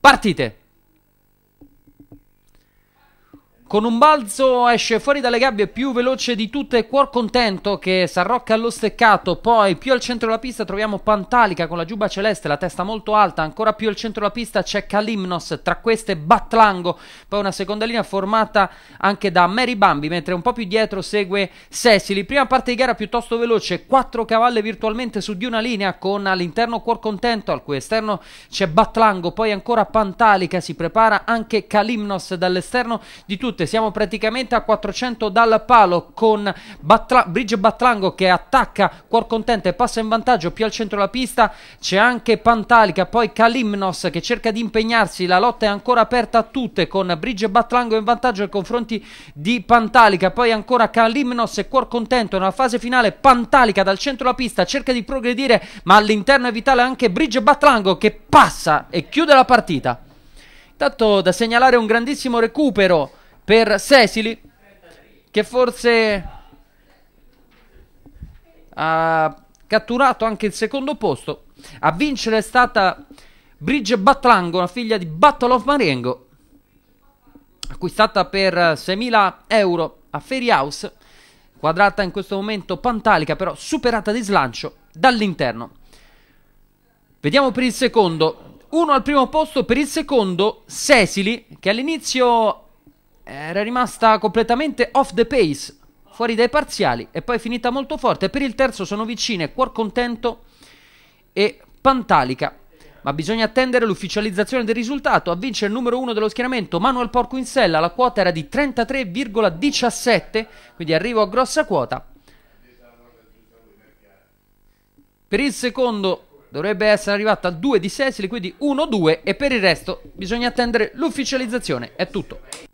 Partite! Con un balzo esce fuori dalle gabbie più veloce di tutte Cuor Contento che si arrocca allo steccato, poi più al centro della pista troviamo Pantalica con la giubba celeste, la testa molto alta, ancora più al centro della pista c'è Kalimnos, tra queste Batlango. poi una seconda linea formata anche da Mary Bambi, mentre un po' più dietro segue Cecily. Prima parte di gara piuttosto veloce, 4 cavalle virtualmente su di una linea con all'interno Cuor Contento, al cui esterno c'è Batlango. poi ancora Pantalica, si prepara anche Kalimnos dall'esterno di tutte battute. Siamo praticamente a 400 dal palo con Battla- Bridge Battlango che attacca cuor contento e passa in vantaggio più al centro della pista. C'è anche Pantalica, poi Kalimnos che cerca di impegnarsi. La lotta è ancora aperta a tutte con Bridge Battlango in vantaggio nei confronti di Pantalica. Poi ancora Kalimnos e cuor contento nella fase finale. Pantalica dal centro della pista cerca di progredire, ma all'interno è vitale anche Bridge Battlango che passa e chiude la partita. Intanto da segnalare un grandissimo recupero per Sesili che forse ha catturato anche il secondo posto. A vincere è stata Bridge Batlango la figlia di Battle of Marengo, acquistata per 6.000 euro a Fairy House, quadrata in questo momento pantalica, però superata di slancio dall'interno. Vediamo per il secondo. Uno al primo posto per il secondo, Sesili, che all'inizio era rimasta completamente off the pace, fuori dai parziali e poi finita molto forte. Per il terzo sono vicine Cuor Contento e Pantalica. Ma bisogna attendere l'ufficializzazione del risultato. A vincere il numero uno dello schieramento Manuel Porco in sella. La quota era di 33,17, quindi arrivo a grossa quota. Per il secondo dovrebbe essere arrivata a 2 di Sesili, quindi 1-2 e per il resto bisogna attendere l'ufficializzazione. È tutto.